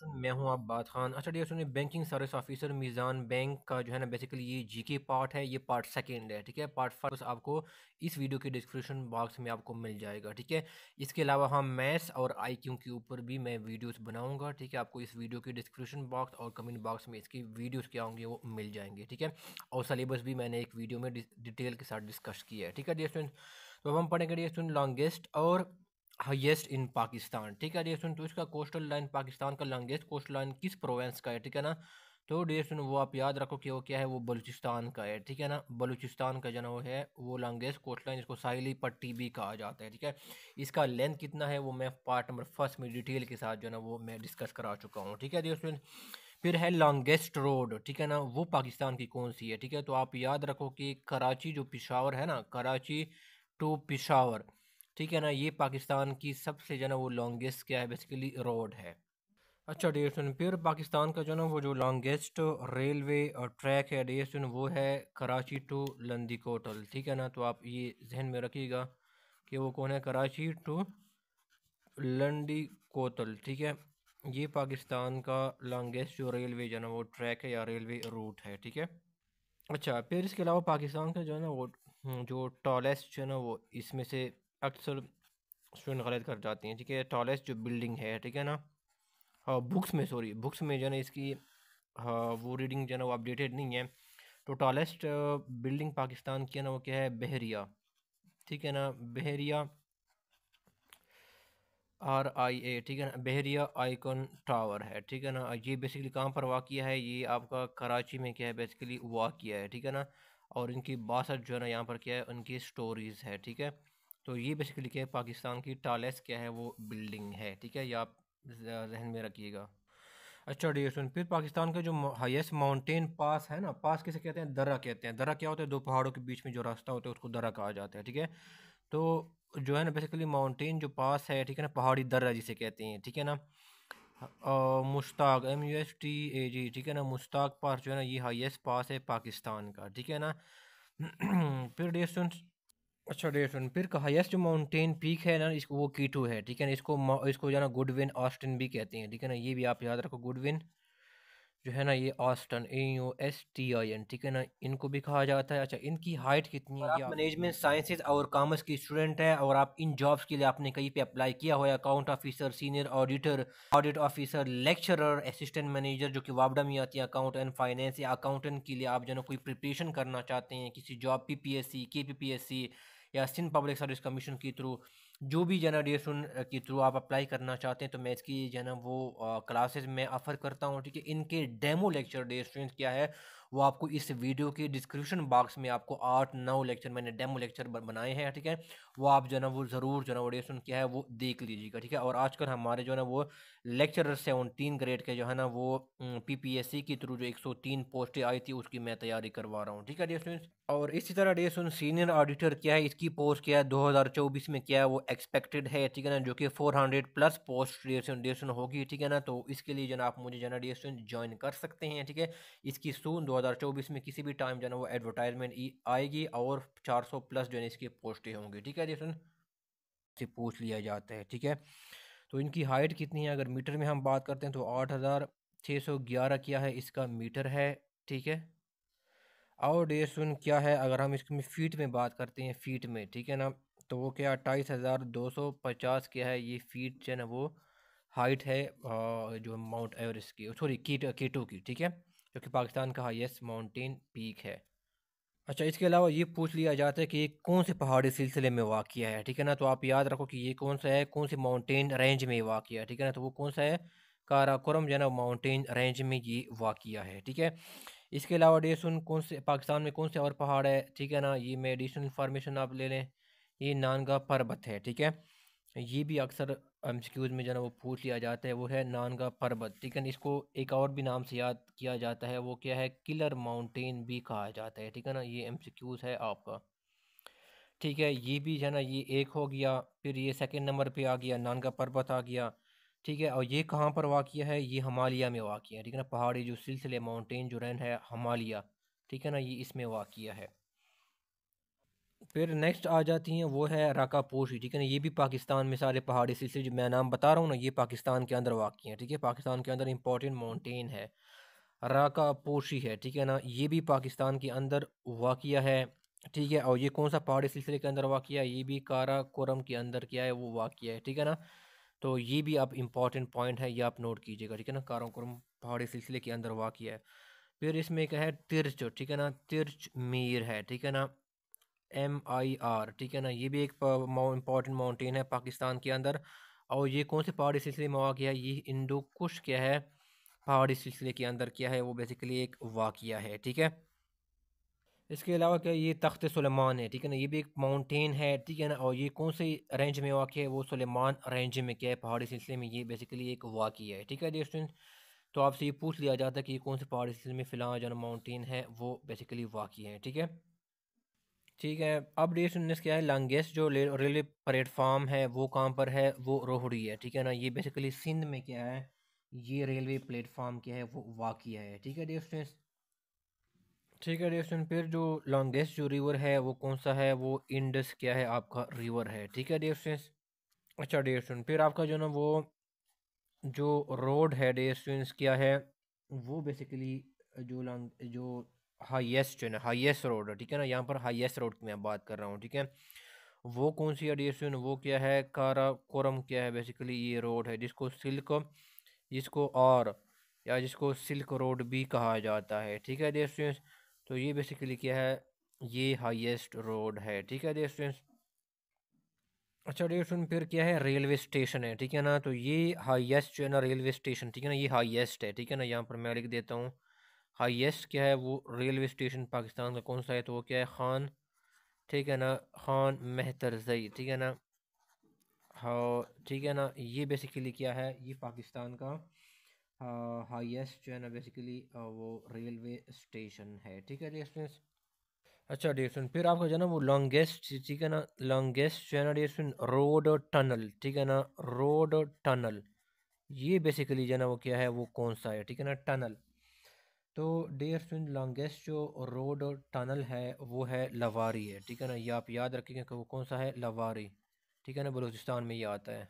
dear मैं हूं आप बात खान अच्छा dear student banking service officer Meezan bank का जो है ना बेसिकली ये जी के पार्ट है ये पार्ट सेकंड है ठीक है पार्ट फर्स्ट आपको इस वीडियो के डिस्क्रिप्शन बॉक्स में आपको मिल जाएगा ठीक है इसके अलावा हम हाँ, मैथ्स और आई क्यू के ऊपर भी मैं वीडियोज़ बनाऊँगा ठीक है आपको इस वीडियो के डिस्क्रिप्शन बॉक्स और कमेंट बॉक्स में इसकी वीडियोज़ क्या होंगे वो मिल जाएंगे ठीक है और सलेबस भी मैंने एक वीडियो में डिटेल के साथ डिस्कस किया है ठीक है डियर स्टूडेंट तो अब हम पढ़ेंगे डियर स्टूडेंट लॉन्गेस्ट और हाइएस्ट इन पाकिस्तान ठीक है डेस्टन तो इसका कोस्टल लाइन पाकिस्तान का लॉन्गेस्ट कोस्टल लाइन किस प्रोवेंस का है ठीक है ना तो डियर वो आप याद रखो कि वो क्या है वो बलूचिस्तान का है ठीक है ना बलूचिस्तान का जो ना वो है वो लॉन्गेस्ट कोस्ट लाइन जिसको साहिली पट्टी भी कहा जाता है ठीक है इसका लेंथ कितना है वो मैं पार्ट नंबर फर्स्ट में डिटेल के साथ जो है ना वो मैं डिस्कस करा चुका हूँ ठीक है डियर फिर है लॉन्गेस्ट रोड ठीक है ना वो पाकिस्तान की कौन सी है ठीक है तो आप याद रखो कि कराची जो पिशावर है ना कराची टू पिशावर ठीक है ना ये पाकिस्तान की सबसे जो है ना वो लॉन्गेस्ट क्या है बेसिकली रोड है अच्छा डेयर स्टूडेंट फिर पाकिस्तान का जो ना वो जो लॉन्गेस्ट रेलवे और ट्रैक है डेयर स्टूडेंट वो है कराची टू लंदी कोटल ठीक है ना तो आप ये जहन में रखिएगा कि वो कौन है कराची टू लंडी कोतल ठीक है ये पाकिस्तान का लॉन्गेस्ट जो रेलवे जो है ना वो ट्रैक है या रेलवे रूट है ठीक है अच्छा फिर इसके अलावा पाकिस्तान का जो है ना वो जो टॉलेस्ट जो है ना वो इसमें से अक्सर तो स्टूडेंट गलत कर जाते हैं ठीक है टॉलेस्ट जो बिल्डिंग है ठीक है ना हाँ बुक्स में सॉरी बुक्स में जो है ना इसकी हाँ वो रीडिंग जो है ना वो अपडेटेड नहीं है तो टॉलेस्ट बिल्डिंग पाकिस्तान की है ना वो क्या है बहरिया ठीक है ना बहरिया आर आई ए ठीक है ना बहरिया आइकन टावर है ठीक है ना ये बेसिकली कहाँ पर वाक़ है ये आपका कराची में क्या है बेसिकली वाक़ है ठीक है ना और इनकी बासठ जो है ना यहाँ पर क्या है उनकी स्टोरीज़ है ठीक है तो ये बेसिकली क्या है पाकिस्तान की टालेस क्या है वो बिल्डिंग है ठीक है ये आप जहन में रखिएगा अच्छा डी सुन फिर पाकिस्तान का जो हाइस्ट माउंटेन पास है ना पास किसे कहते हैं दर्रा कहते हैं दर्रा क्या होता है दो पहाड़ों के बीच में जो रास्ता होता है उसको दर्रा कहा जाता है ठीक है तो जो है ना बेसिकली माउंटेन जो पास है ठीक है ना पहाड़ी दर्रा जिसे कहते हैं ठीक है ना Mustagh M U S T A G ठीक है ना मुश्ताक पास जो है ना ये हाइस्ट पास है पाकिस्तान का ठीक है ना फिर डी अच्छा डेट वन फिर हाइस्ट माउंटेन पीक है ना इसको वो कीटू है ठीक है ना इसको इसको जो गुडविन ऑस्टिन भी कहते हैं ठीक है ना ये भी आप याद रखो गुडविन जो है ना ये Austin A U S T I N ठीक है ना इनको भी कहा जाता है अच्छा इनकी हाइट कितनी है मैनेजमेंट साइंसेज और कॉमर्स की स्टूडेंट है और आप इन जॉब्स के लिए आपने कहीं पे अप्लाई किया हुआ है account officer senior auditor audit officer lecturer assistant manager जो कि वाबडा में आती है अकाउंट एंड फाइनेंस या अकाउंटेंट के लिए आप जो कोई प्रिपरेशन करना चाहते हैं किसी job P P S C K P P S C या सिंध पब्लिक सर्विस कमीशन के थ्रू जो भी जना डी के थ्रू आप अप्लाई करना चाहते हैं तो मैं इसकी जो ना वो क्लासेस में ऑफ़र करता हूँ ठीक है इनके डेमो लेक्चर डी क्या है वो आपको इस वीडियो के डिस्क्रिप्शन बॉक्स में आपको आठ नौ लेक्चर मैंने डेमो लेक्चर बनाए हैं ठीक है वो आप जो है ना वो ज़रूर जो है ना सुन क्या है वो देख लीजिएगा ठीक है और आजकल हमारे जो है ना वो लेक्चर सेवनटीन ग्रेड के जो है ना वो पी के थ्रू जो एक सौ तीन पोस्टें आई थी उसकी मैं तैयारी करवा रहा हूँ ठीक है डे और इसी तरह डे सुन सीनियर ऑडिटर क्या है इसकी पोस्ट क्या है दो में क्या है वो एक्सपेक्टेड है ठीक है ना जो कि फोर प्लस पोस्ट डे सुन होगी ठीक है ना तो इसके लिए जो ना आप मुझे जो ना डे सुन ज्वाइन कर सकते हैं ठीक है इसकी सून दो 2024 में किसी भी टाइम जो है ना वो एडवर्टाइजमेंट आएगी और 400 प्लस जो है इसकी पोस्टें होंगी ठीक है जी से पूछ लिया जाता है ठीक है तो इनकी हाइट कितनी है अगर मीटर में हम बात करते हैं तो आठ हज़ार छः सौ ग्यारह क्या है इसका मीटर है ठीक है और डे सुन क्या है अगर हम इसमें फीट में बात करते हैं फीट में ठीक है ना तो वो क्या अट्ठाईस हज़ार दो सौ पचास क्या है ये फीट जो है ना वो हाइट है जो माउंट एवरेस्ट की सॉरी कीटो की ठीक है जो कि पाकिस्तान का हाइस्ट माउंटेन पीक है अच्छा इसके अलावा ये पूछ लिया जाता है कि ये कौन से पहाड़ी सिलसिले में वाक़ है ठीक है ना तो आप याद रखो कि ये कौन सा है कौन से माउंटेन रेंज में वाक़ है ठीक है ना तो वो कौन सा है काराकोरम जो माउंटेन रेंज में ये वाक़ है ठीक है इसके अलावा डेसुन कौन से पाकिस्तान में कौन से और पहाड़ है ठीक है ना ये मैं एडिशनल इन्फॉर्मेशन आप ले लें ये नानगा पर्वत है ठीक है ये भी अक्सर एम में जो है ना वो पूछ लिया जाता है वो है नानगा पर्वत ठीक है ना इसको एक और भी नाम से याद किया जाता है वो क्या है किलर माउंटेन भी कहा जाता है ठीक है ना ये एम है आपका ठीक है ये भी है ना ये एक हो गया फिर ये सेकेंड नंबर पर आ गया नानगा पर्वत आ गया ठीक है और ये कहाँ पर वाक़ है ये हमालिया में वाक़ है ठीक है ना पहाड़ी जो सिलसिले माउंटेन जो रैन है हमालिया ठीक है ना ये इसमें वाक़ है फिर नेक्स्ट आ जाती हैं वो है राका पोशी ठीक है ना ये भी पाकिस्तान में सारे पहाड़ी सिलसिले जो मैं नाम बता रहा हूँ ना ये पाकिस्तान के अंदर वाक़ हैं ठीक है पाकिस्तान के अंदर इंपॉर्टेंट माउंटेन है राका पोशी है ठीक है ना ये भी पाकिस्तान के अंदर वाक़ है ठीक है और ये कौन सा पहाड़ी सिलसिले के अंदर वाक़ है ये भी काराकोरम के अंदर क्या है वो वाक़ है ठीक है ना तो ये भी आप इम्पॉर्टेंट पॉइंट है ये आप नोट कीजिएगा ठीक है ना काराकोरम पहाड़ी सिलसिले के अंदर वाक़ है फिर इसमें क्या है तिरच ठीक है ना तिरच मीर है ठीक है ना एम आई आर ठीक है ना ये भी एक इम्पॉर्टेंट माउंटेन है पाकिस्तान के अंदर और ये कौन से पहाड़ी सिलसिले में वाक़ है ये इंडो कुश क्या है पहाड़ी सिलसिले के अंदर क्या है वो बेसिकली एक वाक़ है ठीक है इसके अलावा क्या ये तख्त सुलेमान है ठीक है ना ये भी एक माउंटेन है ठीक है ना और ये कौन से रेंज में वाक़ है वो सुलेमान रेंज में क्या है पहाड़ी सिलसिले में ये बेसिकली एक वाक़ है ठीक है जी तो आपसे ये पूछ लिया जाता है कि कौन से पहाड़ी सिलसिले में फ़िलहाल जो माउंटेन है वो बेसिकली वाक़ है ठीक है ठीक है अब डेट उन्नीस क्या है लॉन्गेस्ट जो रेलवे प्लेटफार्म है वो कहाँ पर है वो रोहड़ी है ठीक है ना ये बेसिकली सिंध में क्या है ये रेलवे प्लेटफार्म क्या है वो वाक़ है ठीक है डेट ठीक है डेट फिर जो लॉन्गेस्ट जो रिवर है वो कौन सा है वो इंडस क्या है आपका रिवर है ठीक है डेट अच्छा डेट फिर आपका जो ना वो जो रोड है डेट क्या है वो बेसिकली जो लॉन्ग जो हाईएस्ट जो है ना हाईएस्ट रोड है ठीक है ना यहाँ पर हाईएस्ट रोड की मैं बात कर रहा हूँ ठीक है वो कौन सी एडिएशन वो क्या है कारा कोरम क्या है बेसिकली ये रोड है जिसको सिल्क जिसको और या जिसको सिल्क रोड भी कहा जाता है ठीक है डियर स्टूडेंट्स तो ये बेसिकली क्या है ये हाईएस्ट रोड है ठीक है डियर स्टूडेंट्स अच्छा डियर स्टूडेंट फिर क्या है रेलवे स्टेशन है ठीक है ना तो ये हाईएस्ट जो है ना रेलवे स्टेशन ठीक है ना ये हाईएस्ट है ठीक है ना यहाँ पर मैं लिख देता हूँ हाईएस्ट क्या है वो रेलवे स्टेशन पाकिस्तान का कौन सा है तो वो क्या है खान ठीक है ना खान जई ठीक है ना हाँ ठीक है ना ये बेसिकली क्या है ये पाकिस्तान का हाईएस्ट जो है ना बेसिकली वो रेलवे स्टेशन है ठीक है डिस्टेंस अच्छा डियर फिर आपका जो है ना वो लॉन्गेस्ट ठीक है ना लॉन्गेस्ट जो है ना डियर रोड टनल ठीक है ना रोड टनल ये बेसिकली जो है ना वो क्या है वो कौन सा है ठीक है ना टनल तो डेयर स्टूडेंट लॉन्गेस्ट जो रोड और टनल है वो है लवारी है ठीक है ना ये आप याद रखेंगे कि वो कौन सा है लवारी ठीक है ना बलूचिस्तान में ये आता है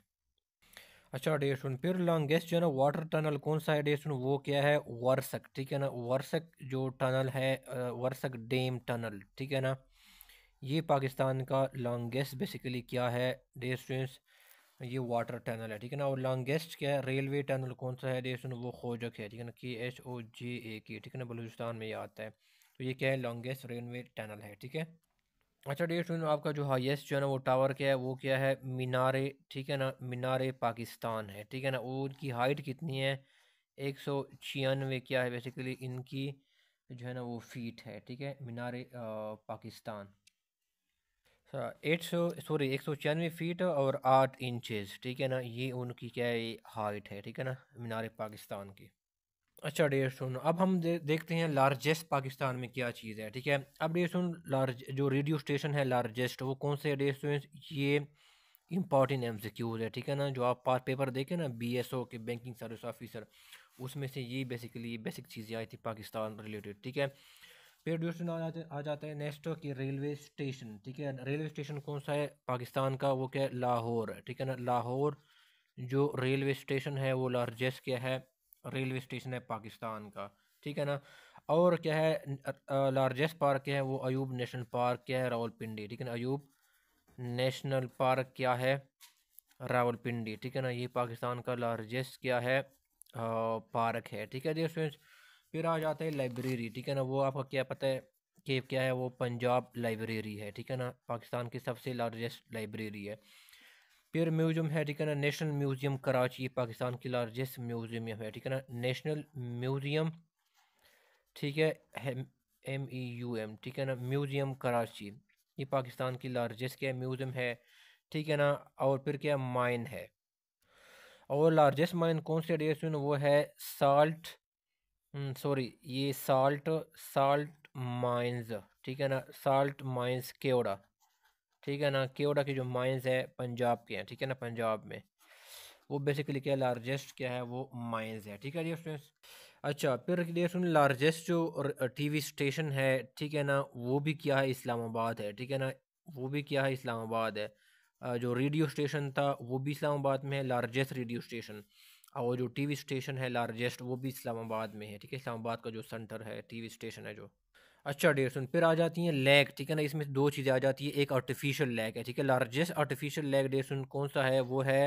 अच्छा डेयर स्टूडेंट फिर लॉन्गेस्ट जो है ना वाटर टनल कौन सा है डेयर स्टूडेंट वो क्या है वर्सक ठीक है ना वर्सक जो टनल है वर्सक डेम टनल ठीक है ना ये पाकिस्तान का लॉन्गेस्ट बेसिकली क्या है डेयर स्टूडेंट्स ये वाटर टनल है ठीक है ना और लॉन्गेस्ट क्या है रेलवे टनल कौन सा है देश वो खोजक है ठीक है ना के एच ओ जे ए की ठीक है ना बलूचिस्तान में ये आता है तो ये क्या है लॉन्गेस्ट रेलवे टनल है ठीक है अच्छा डेट सुनो आपका जो हाईएस्ट जो है ना वो टावर क्या है वो क्या है मीनारे ठीक है ना मीनारे पाकिस्तान है ठीक है ना उनकी हाइट कितनी है एक सौ छियानवे क्या है बेसिकली इनकी जो है ना वो फीट है ठीक है मीनार पाकिस्तान एट सौ सॉरी एक सौ छियानवे फीट और आठ इंचेस ठीक है ना ये उनकी क्या है हाइट है ठीक है ना मीनार पाकिस्तान की अच्छा डेढ़ सुन अब हम दे, देखते हैं लार्जेस्ट पाकिस्तान में क्या चीज़ है ठीक है अब डेढ़ सुन लार्ज जो रेडियो स्टेशन है लार्जेस्ट वो कौन से डेढ़ सुन ये इम्पॉर्टेंट एम है ठीक है ना जो आप पार पेपर देखें ना बी एस ओ के बैंकिंग सर्विस ऑफिसर उसमें से ये बेसिकली बेसिक चीज़ें आई थी पाकिस्तान रिलेटेड ठीक है फिर दूसरे नाम आ जाता है नेक्स्ट कि रेलवे स्टेशन ठीक है रेलवे स्टेशन कौन सा है पाकिस्तान का वो क्या है लाहौर ठीक है ना लाहौर जो रेलवे स्टेशन है वो लार्जेस्ट क्या है रेलवे स्टेशन है पाकिस्तान का ठीक है ना और क्या है लार्जेस्ट पार्क क्या है वो अयूब नेशनल पार्क क्या है रावलपिंडी ठीक है ना अयूब नेशनल पार्क क्या है रावलपिंडी ठीक है ना ये पाकिस्तान का लार्जेस्ट क्या है आ, पार्क है ठीक है जी स्टूडेंट्स फिर आ जाते हैं लाइब्रेरी ठीक है ना वो आपका क्या पता है कि क्या है वो पंजाब लाइब्रेरी है ठीक है ना पाकिस्तान की सबसे लार्जेस्ट लाइब्रेरी है फिर म्यूज़ियम है ठीक है ना नेशनल म्यूज़ियम कराची पाकिस्तान की लार्जेस्ट म्यूज़ियम है ठीक है ना नेशनल म्यूज़ियम ठीक है एम ई यू एम ठीक है ना म्यूज़ियम कराची ये पाकिस्तान की लार्जेस्ट क्या म्यूज़ियम है ठीक है ना और फिर क्या माइन है और लार्जेस्ट माइन कौन से डेस्ट में वो है साल्ट सॉरी हम्म, ये साल्ट साल्ट माइंस ठीक है ना साल्ट माइंस केवड़ा ठीक है ना केवड़ा के जो माइंस है पंजाब के हैं ठीक है ना पंजाब में वो बेसिकली क्या लार्जेस्ट क्या है वो माइंस है ठीक है डियर स्टूडेंट्स अच्छा फिर डियर स्टूडेंट लार्जेस्ट जो टीवी स्टेशन है ठीक है ना वो भी क्या है इस्लामाबाद है ठीक है ना वो भी क्या है इस्लामाबाद है जो रेडियो स्टेशन था वो भी इस्लामाबाद में है लार्जेस्ट रेडियो स्टेशन और जो टीवी स्टेशन है लार्जेस्ट वो भी इस्लामाबाद में है ठीक है इस्लामाबाद का जो सेंटर है टीवी स्टेशन है जो अच्छा डेढ़ सुन फिर आ जाती हैं लेक ठीक है ना इसमें दो चीज़ें आ जाती है एक आर्टिफिशियल लेक है ठीक है लार्जेस्ट आर्टिफिशियल लेक डेढ़ सुन कौन सा है वो है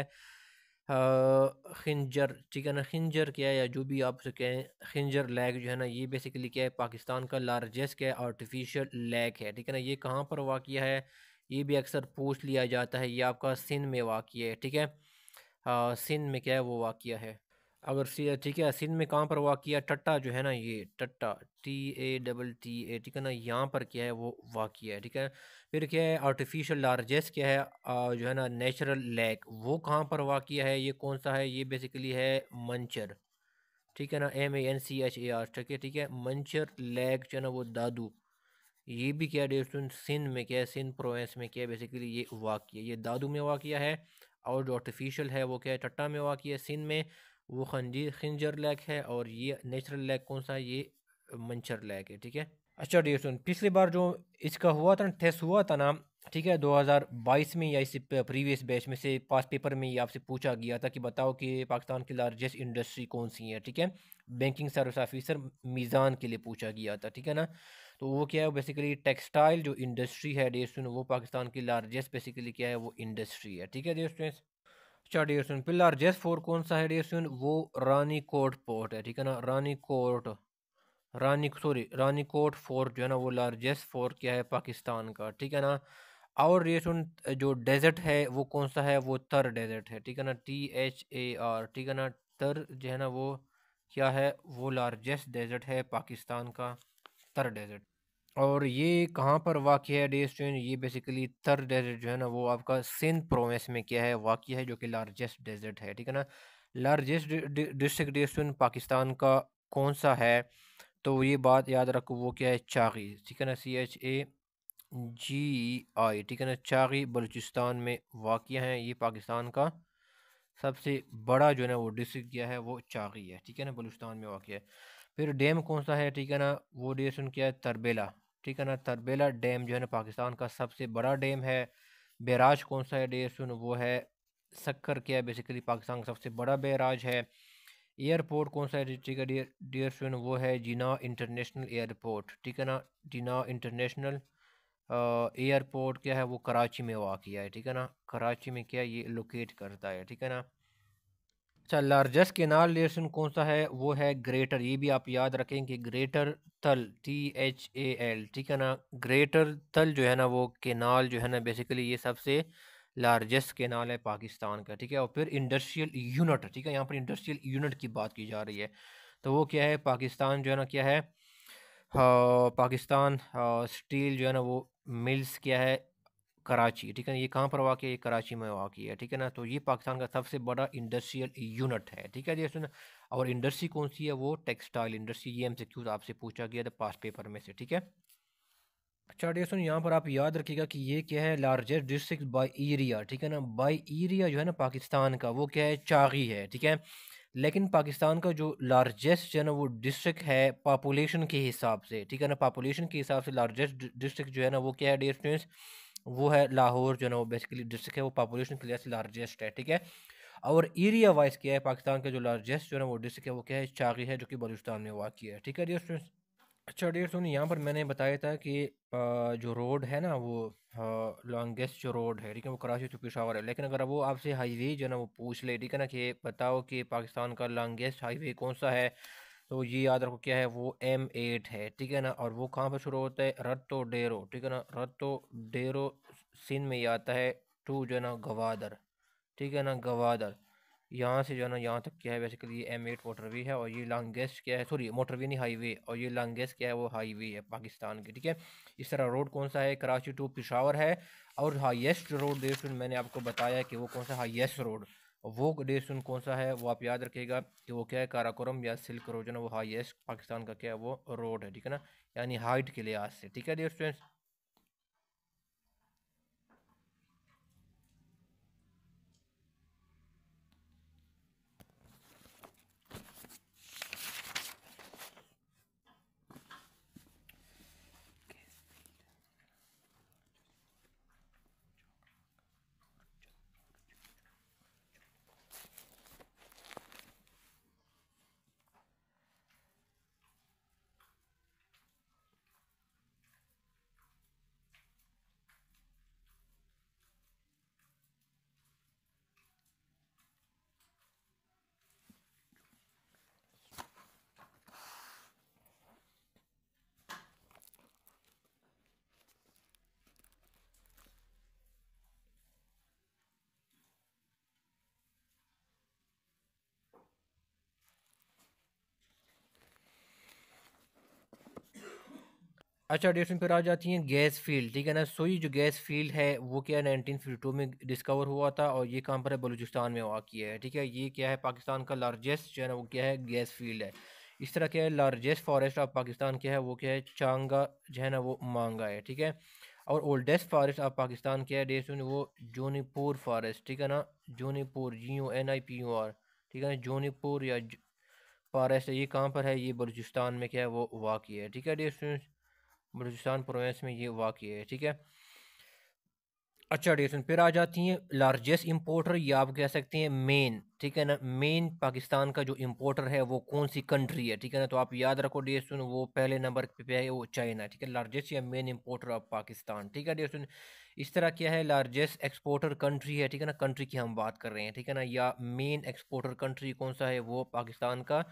खिंजर ठीक है ना खिंजर क्या है या जो भी आप कहें खिंजर लेक जो है ना ये बेसिकली क्या है पाकिस्तान का लार्जेस्ट क्या है आर्टिफिशियल लेक है ठीक है ना ये कहाँ पर वाक़ है ये भी अक्सर पूछ लिया जाता है ये आपका सिंध में वाक़ है ठीक है हाँ, सिंध में क्या है वो वाक़ है अगर ठीक है सिंध में कहाँ पर वाक़ टट्टा जो है ना ये Thatta T A double T A ठीक है ना यहाँ पर क्या है वो वाक़ है ठीक है फिर क्या है आर्टिफिशियल लार्जेस क्या है आ, जो है ना नेचुरल लैक वो कहाँ पर वाक़ है ये कौन सा है ये बेसिकली है मंचर ठीक है ना M A N C H A R ठीक है ठीक है मंचर लैक जो है ना वो दादू ये भी क्या है सिंध में क्या है सिंध प्रोवेंस में क्या है बेसिकली ये वाक़ ये दादू में वाक़ है और जो आर्टिफिशियल है वो क्या है टट्टा में वाक़ है सिंध में वो खंजी खंजर लैक है और ये नेचुरल लैक कौन सा है ये मंचर लैक है ठीक है अच्छा डी सुन पिछली बार जो इसका हुआ था टेस्ट हुआ था ना ठीक है 2022 में या इस प्रीवियस बैच में से पास पेपर में ये आपसे पूछा गया था कि बताओ कि पाकिस्तान की लार्जेस्ट इंडस्ट्री कौन सी है ठीक है बैंकिंग सर्विस ऑफिसर मीज़ान के लिए पूछा गया था ठीक है ना तो वो क्या है बेसिकली टेक्सटाइल जो इंडस्ट्री है डेयर स्टूडेंट वो पाकिस्तान की लार्जेस्ट बेसिकली क्या है वो इंडस्ट्री है ठीक है डेयर स्टूडेंट्स अच्छा डेयर स्टूडेंट फिर लार्जेस्ट फोर कौन सा है डेयर स्टूडेंट वो रानी कोट पोर्ट है ठीक है ना रानी कोट रानी सॉरी रानी कोट फोर्ट जो है ना वो लार्जेस्ट फोर्ट क्या है पाकिस्तान का ठीक है ना और रेसुन जो डेजर्ट है वो कौन सा है वो तर डेजर्ट है ठीक है ना टी एच ए आर ठीक है ना तर जो है ना वो क्या है वो लार्जेस्ट डेजर्ट है पाकिस्तान का थर डेजर्ट और ये कहाँ पर वाक़ है डे स्ट्रेंज ये बेसिकली थर डेजर्ट जो है ना वो आपका सिंध प्रोवेंस में क्या है वाक़ है जो कि लार्जेस्ट डेजर्ट है ठीक है ना लार्जेस्ट डिस्ट्रिक्ट डे स्ट्रेंज पाकिस्तान का कौन सा है तो ये बात याद रखो वो क्या है चागी ठीक है ना सी एच ए जी आई ठीक है ना चागी बलूचिस्तान में वाक़ है ये पाकिस्तान का सबसे बड़ा जो है ना वो डिस्ट्रिक्ट क्या है वो चागी है ठीक है ना बलूचिस्तान में वाक़ है फिर डैम कौन सा है ठीक है ना वो डिरेक्शन क्या है तरबेला ठीक है ना तरबेला डैम जो है ना पाकिस्तान का सबसे बड़ा डैम है बैराज कौन सा है डिरेक्शन वो है सक्कर क्या है बेसिकली पाकिस्तान का सबसे बड़ा बैराज है एयरपोर्ट कौन सा है ठीक है डियर डियर वो है जिना इंटरनेशनल एयरपोर्ट ठीक है ना जिना इंटरनेशनल एयरपोर्ट क्या है वो कराची में वाक़ है ठीक है ना कराची में क्या ये लोकेट करता है ठीक है ना अच्छा लार्जेस्ट केनाल लेसन कौन सा है वो है ग्रेटर ये भी आप याद रखें कि ग्रेटर तल टी एच ए एल ठीक है ना ग्रेटर तल जो है ना वो केनाल जो है ना बेसिकली ये सबसे लार्जेस्ट केनाल है पाकिस्तान का ठीक है और फिर इंडस्ट्रियल यूनिट ठीक है यहाँ पर इंडस्ट्रियल यूनिट की बात की जा रही है तो वो क्या है पाकिस्तान जो है ना क्या है आ, हाँ, पाकिस्तान आ, हाँ, स्टील जो है ना वो मिल्स क्या है कराची ठीक है ना ये कहाँ पर वाक़ है ये कराची में वाक़ है ठीक है ना तो ये पाकिस्तान का सबसे बड़ा इंडस्ट्रियल यूनिट है ठीक है जैसे ना और इंडस्ट्री कौन सी है वो टेक्सटाइल इंडस्ट्री ये एम आपसे पूछा गया था पास पेपर में से ठीक है अच्छा डे सुन यहाँ पर आप याद रखिएगा कि ये क्या है लार्जेस्ट डिस्ट्रिक्ट बाय एरिया ठीक है ना बाय एरिया जो है ना पाकिस्तान का वो क्या है चागी है ठीक है लेकिन पाकिस्तान का जो लार्जेस्ट जो है ना वो डिस्ट्रिक्ट है पापुलेशन के हिसाब से ठीक है ना पापुलेशन के हिसाब से लार्जेस्ट डिस्ट्रिक्ट जो है ना वो क्या है डेयर स्टूडेंट्स वो है लाहौर जो है ना वो बेसिकली डिस्ट्रिक्ट है वो पॉपुलेशन के लिहाज से लार्जेस्ट है ठीक है और एरिया वाइज क्या है पाकिस्तान का जो लार्जेस्ट जो है ना वो डिस्ट्रिक्ट है वो क्या है चागी है जो कि बलूचिस्तान में वाक़ है ठीक है डियर स्टूडेंट्स अच्छा डेढ़ सुन यहाँ पर मैंने बताया था कि जो रोड है ना वो लॉन्गेस्ट जो रोड है ठीक है वो कराची टू पिशावर है लेकिन अगर वो आपसे हाईवे जो है ना वो पूछ ले ठीक है ना कि बताओ कि पाकिस्तान का लॉन्गेस्ट हाईवे कौन सा है तो ये याद रखो क्या है वो एम एट है ठीक है ना और वो कहाँ पर शुरू होता है रत्तो डेरो ठीक है ना रत्तो डेरो सिन में ये आता है टू जो है ना गवादर ठीक है ना गवादर यहाँ से जो है ना यहाँ तक क्या है बेसिकली ये एम एट मोटरवे है और ये लॉन्गेस्ट क्या है सॉरी वे नहीं हाईवे और ये लॉन्गेस्ट क्या है वो हाईवे है पाकिस्तान की ठीक है इस तरह रोड कौन सा है कराची टू पिशावर है और हाईएस्ट रोड देश मैंने आपको बताया कि वो कौन सा हाईएस्ट रोड वो डेस्टून कौन सा है वो आप याद रखिएगा कि वो क्या है काराकोरम या सिल्क रोड जो है वो हाईएस्ट पाकिस्तान का क्या है वो रोड है ठीक है ना यानी हाइट के लिहाज से ठीक है डियर स्टूडेंट्स अच्छा डेट फिर आ जाती हैं गैस फील्ड ठीक है ना सोई जो गैस फील्ड है वो क्या है नाइनटीन फिफ्टी टू में डिस्कवर हुआ था और ये कहाँ पर है बलूचिस्तान में किया है ठीक है ये क्या है पाकिस्तान का लार्जेस्ट जो है ना वो क्या है गैस फील्ड है इस तरह क्या है लार्जेस्ट फॉरेस्ट ऑफ पाकिस्तान क्या है वो क्या है चांगा जो है ना वो मांगा है ठीक है और ओल्डेस्ट फॉरेस्ट ऑफ पाकिस्तान क्या है डेट वो जोनीपुर फॉरेस्ट ठीक है ना juniper G U N I P U R ठीक है ना जोनीपुर या फॉरेस्ट ये कहाँ पर है ये बलूचिस्तान में क्या है वो वाक़ है ठीक है डेट बलूचिस्तान प्रोवेंस में ये वाक़ है ठीक है अच्छा डेसन फिर आ जाती हैं लार्जेस्ट इम्पोर्टर या आप कह सकते हैं मेन ठीक है ना मेन पाकिस्तान का जो इम्पोर्टर है वो कौन सी कंट्री है ठीक है ना तो आप याद रखो डेसन वो पहले नंबर पे है वो चाइना ठीक है लार्जेस्ट या मेन इम्पोर्टर ऑफ पाकिस्तान ठीक है डेसन इस तरह क्या है लार्जेस्ट एक्सपोर्टर कंट्री है ठीक है ना कंट्री की हम बात कर रहे हैं ठीक है ना या मेन एक्सपोर्टर कंट्री कौन सा है वो पाकिस्तान का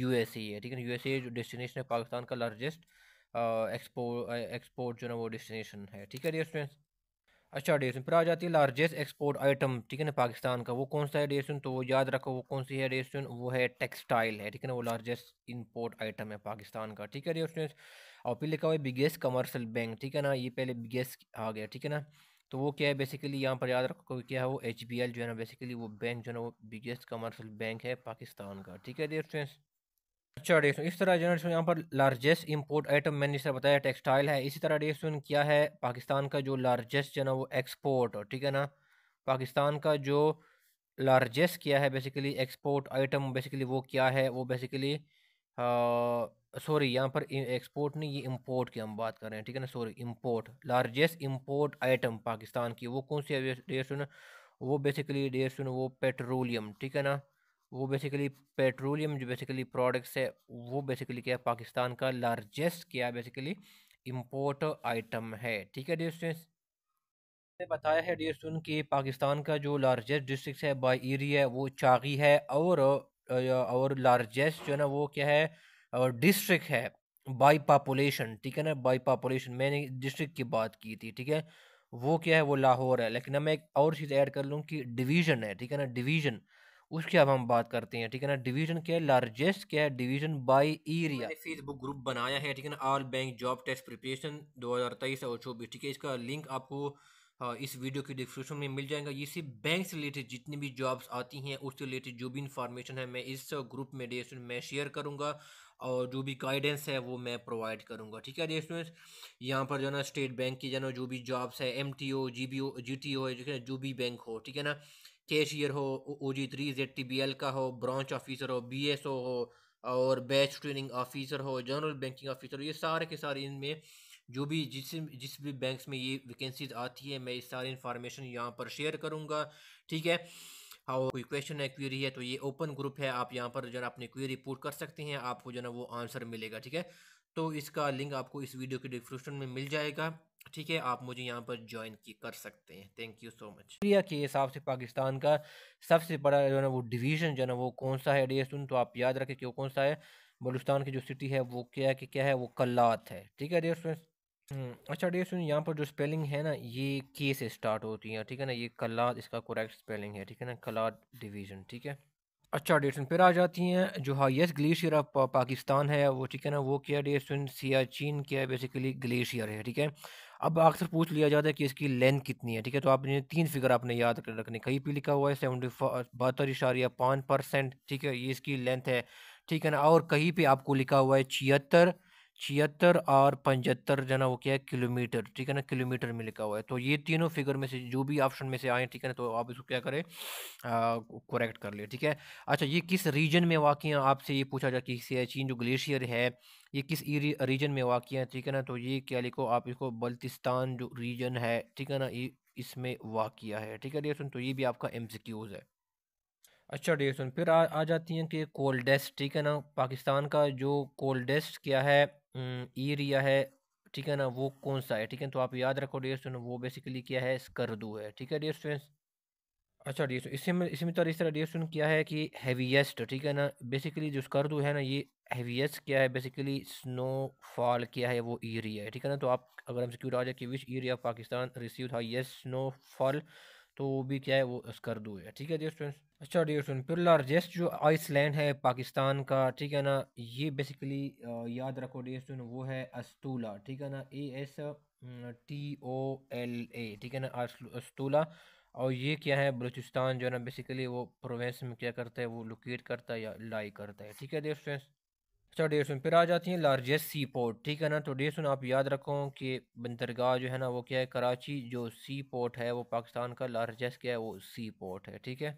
यू है ठीक है ना यू जो डेस्टिनेशन है पाकिस्तान का लार्जेस्ट एक्सपोर्ट एक्सपोर्ट जो है वो डेस्टिनेशन है ठीक है डी स्टूडेंट्स अच्छा डी स्टूडेंट फिर आ जाती है लार्जेस्ट एक्सपोर्ट आइटम ठीक है ना पाकिस्तान का वो कौन सा है डी स्टूडेंट तो याद रखो वो कौन सी है डी स्टूडेंट वो है टेक्सटाइल है ठीक है ना वो लार्जेस्ट इंपोर्ट आइटम है पाकिस्तान का ठीक है डी स्टूडेंट्स और फिर लिखा हुआ है बिगेस्ट कमर्शल बैंक ठीक है ना ये पहले बिगेस्ट आ गया ठीक है ना तो वो क्या है बेसिकली यहाँ पर याद रखो क्या है वो एच जो है ना बेसिकली वो बैंक जो है ना वो बिगेस्ट कमर्शियल बैंक है पाकिस्तान का ठीक है डियर स्टूडेंट्स अच्छा डेस्ट इस तरह जनरल यहाँ पर लार्जेस्ट इंपोर्ट आइटम मैंने इस बताया टेक्सटाइल है इसी तरह डेस्टून क्या है पाकिस्तान का जो लार्जेस्ट जो ना वो एक्सपोर्ट ठीक है ना पाकिस्तान का जो लार्जेस्ट क्या है बेसिकली एक्सपोर्ट आइटम बेसिकली वो क्या है वो बेसिकली सॉरी यहाँ पर एक्सपोर्ट नहीं ये इंपोर्ट की हम बात कर रहे हैं ठीक है ना sorry import largest import item Pakistan की वो कौन सी है डेस्टून वो बेसिकली डेस्टून वो पेट्रोलियम ठीक है ना वो बेसिकली पेट्रोलियम जो बेसिकली प्रोडक्ट्स है वो बेसिकली क्या है पाकिस्तान का लार्जेस्ट क्या है बेसिकली इम्पोर्ट आइटम है ठीक है डियर स्टूडेंट्स ने बताया है डियर स्टूडेंट कि पाकिस्तान का जो लार्जेस्ट डिस्ट्रिक्ट है बाई एरिया वो चागी है और और लार्जेस्ट जो है ना वो क्या है डिस्ट्रिक्ट है बाई पापोलेशन ठीक है ना बाई पापोलेशन मैंने डिस्ट्रिक्ट की बात की थी ठीक है वो क्या है वो लाहौर है लेकिन मैं एक और चीज़ ऐड कर लूँ कि डिवीज़न है ठीक है ना डिवीज़न उसकी अब हम बात करते हैं ठीक है ना डिवीजन क्या है लार्जेस्ट क्या है division by area Facebook group बनाया है ठीक है ना all bank job test preparation दो हज़ार तेईस और चौबीस ठीक है इसका लिंक आपको इस वीडियो के डिस्क्रिप्शन में मिल जाएगा ये सिर्फ बैंक से रिलेटेड जितनी भी जॉब्स आती हैं उससे रिलेटेड जो भी इन्फॉर्मेशन है मैं इस ग्रुप में डेस्ट मैं शेयर करूँगा और जो भी गाइडेंस है वो मैं प्रोवाइड करूँगा ठीक है डे यहाँ पर जो है ना स्टेट बैंक की जो ना जो भी जॉब्स है M T O G B O G T O है जो भी बैंक हो ठीक है ना कैशियर हो O G three Z T B L का हो ब्रांच ऑफिसर हो बी एस ओ हो और बैच ट्रेनिंग ऑफिसर हो जनरल बैंकिंग ऑफिसर हो ये सारे के सारे इनमें जो भी जिस जिस भी बैंक्स में ये वैकेंसीज आती है मैं ये सारी इन्फॉर्मेशन यहाँ पर शेयर करूँगा ठीक है और कोई क्वेश्चन है क्वेरी है तो ये ओपन ग्रुप है आप यहाँ पर जो अपनी क्वेरी पुट कर सकते हैं आपको जो ना वो आंसर मिलेगा ठीक है तो इसका लिंक आपको इस वीडियो के डिस्क्रिप्शन में मिल जाएगा ठीक है आप मुझे यहाँ पर ज्वाइन की कर सकते हैं thank you so much India के हिसाब से पाकिस्तान का सबसे बड़ा जो है ना वो डिवीजन जो है ना वो कौन सा है डी तो आप याद रखें कि वो कौन सा है बलुस्तान की जो सिटी है वो क्या है कि क्या है वो कल्लात है ठीक है डी हम्म, अच्छा डी यहाँ पर जो स्पेलिंग है ना ये के से स्टार्ट होती है ठीक है ना ये कलात इसका करेक्ट स्पेलिंग है ठीक है ना कलात डिवीज़न ठीक है अच्छा सुन फिर आ जाती हैं जो हाइस्ट ग्लेशियर ऑफ पाकिस्तान है वो ठीक है ना वो क्या डेटसन सियाचिन क्या बेसिकली ग्लेशियर है ठीक है अब अक्सर पूछ लिया जाता है कि इसकी लेंथ कितनी है ठीक है तो आपने तीन फिगर आपने याद कर रखने कहीं पे लिखा हुआ है सेवेंटी बहत्तर इशारिया पाँच परसेंट ठीक है ये इसकी लेंथ है ठीक है ना और कहीं पे आपको लिखा हुआ है छिहत्तर छिहत्तर और पचहत्तर जो वो क्या है किलोमीटर ठीक है ना किलोमीटर में लिखा हुआ है तो ये तीनों फिगर में से जो भी ऑप्शन में से आए ठीक है ना तो आप इसको क्या करें करेक्ट कर ले ठीक है अच्छा ये किस रीजन में वाकई आपसे ये पूछा जाए कि चीन जो ग्लेशियर है ये किस रीजन में वाक़ है ठीक है ना तो ये क्या लिखो आप इसको बल्तिस्तान जो रीजन है ठीक है ना ये इसमें वाक़ है ठीक है डियर तो ये भी आपका एम है अच्छा डियर सुन फिर आ, आ जाती हैं कि कोल्डेस्ट ठीक है ना पाकिस्तान का जो कोल्डेस्ट क्या है एरिया है ठीक है ना वो कौन सा है ठीक है तो आप याद रखो डेयर स्टूडेंट वो बेसिकली क्या है स्कर्दू है ठीक है डेयर स्टूडेंट्स अच्छा डेयर इसी में इसमें तो इस तरह डेयर स्टूडेंट क्या है कि हैवीएस्ट ठीक है ना बेसिकली जो स्कर्दू है ना ये हैवियस क्या है बेसिकली स्नो फॉल क्या है वो एरिया है ठीक है ना तो आप अगर हमसे क्यों आ जाए कि which area of Pakistan receive snowfall तो वो भी क्या है वो कर दो है ठीक है डियर स्टूडेंट्स अच्छा डियर स्टूडेंट फिर लार्जेस्ट जो आइसलैंड है पाकिस्तान का ठीक है ना ये बेसिकली याद रखो डियर स्टूडेंट वो है अस्तूला ठीक है ना A S T O L A ठीक है ना अस्तूला और ये क्या है बलूचिस्तान जो है ना बेसिकली वो प्रोवेंस में क्या करता है वो लोकेट करता है या लाई करता है ठीक है डियर स्टूडेंट्स अच्छा डेढ़ सौ फिर आ जाती हैं लार्जेस्ट सी पोर्ट ठीक है ना तो डेढ़ सौ आप याद रखो कि बंदरगाह जो है ना वो क्या है कराची जो सी पोर्ट है वो पाकिस्तान का लार्जेस्ट क्या है वो सी पोर्ट है ठीक है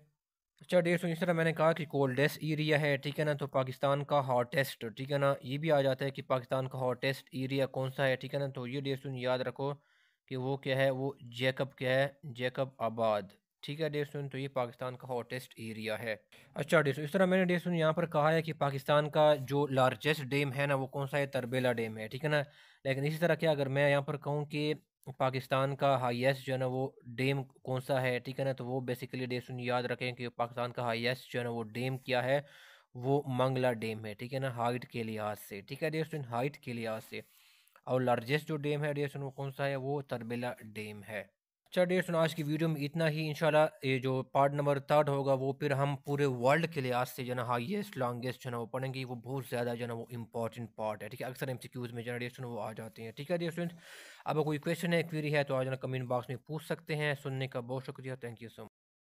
अच्छा डेढ़ सौ इस तरह मैंने कहा कि कोल्डेस्ट एरिया है ठीक है ना तो पाकिस्तान का हॉटेस्ट ठीक है ना ये भी आ जाता है कि पाकिस्तान का हॉटेस्ट एरिया कौन सा है ठीक है ना तो ये डेढ़ सौ याद रखो कि वो क्या है वो जैकब क्या है जैकब आबाद ठीक है डेस्टून तो ये पाकिस्तान का हॉटेस्ट एरिया है अच्छा डेस्टून इस तरह मैंने डेयर यहाँ पर कहा है कि पाकिस्तान का जो लार्जेस्ट डैम है ना वो कौन सा है तरबेला डैम है ठीक है ना लेकिन इसी तरह क्या अगर मैं यहाँ पर कहूँ कि पाकिस्तान का हाईएस्ट जो है ना वो डैम कौन सा है ठीक है ना तो वो बेसिकली डेयर याद रखें कि पाकिस्तान का हाइस्ट जो है ना वो डैम क्या है वो मंगला डैम है ठीक है ना हाइट के लिहाज से ठीक है डेयर हाइट के लिहाज से और लार्जेस्ट जो डैम है डेयर वो कौन सा है वो तरबेला डैम है अच्छा डेयर आज की वीडियो में इतना ही इंशाल्लाह ये जो पार्ट नंबर थर्ड होगा वो फिर हम पूरे वर्ल्ड के लिहाज से जो ना हाईएस्ट लॉन्गेस्ट जो ना वो पढ़ेंगे वो बहुत ज़्यादा जो ना वो इंपॉर्टेंट पार्ट है ठीक है अक्सर एम में जो ना डेयर वो आ जाते हैं ठीक है डेयर अगर कोई क्वेश्चन है क्वेरी है तो आज ना कमेंट बॉक्स में पूछ सकते हैं सुनने का बहुत शुक्रिया थैंक यू सो मच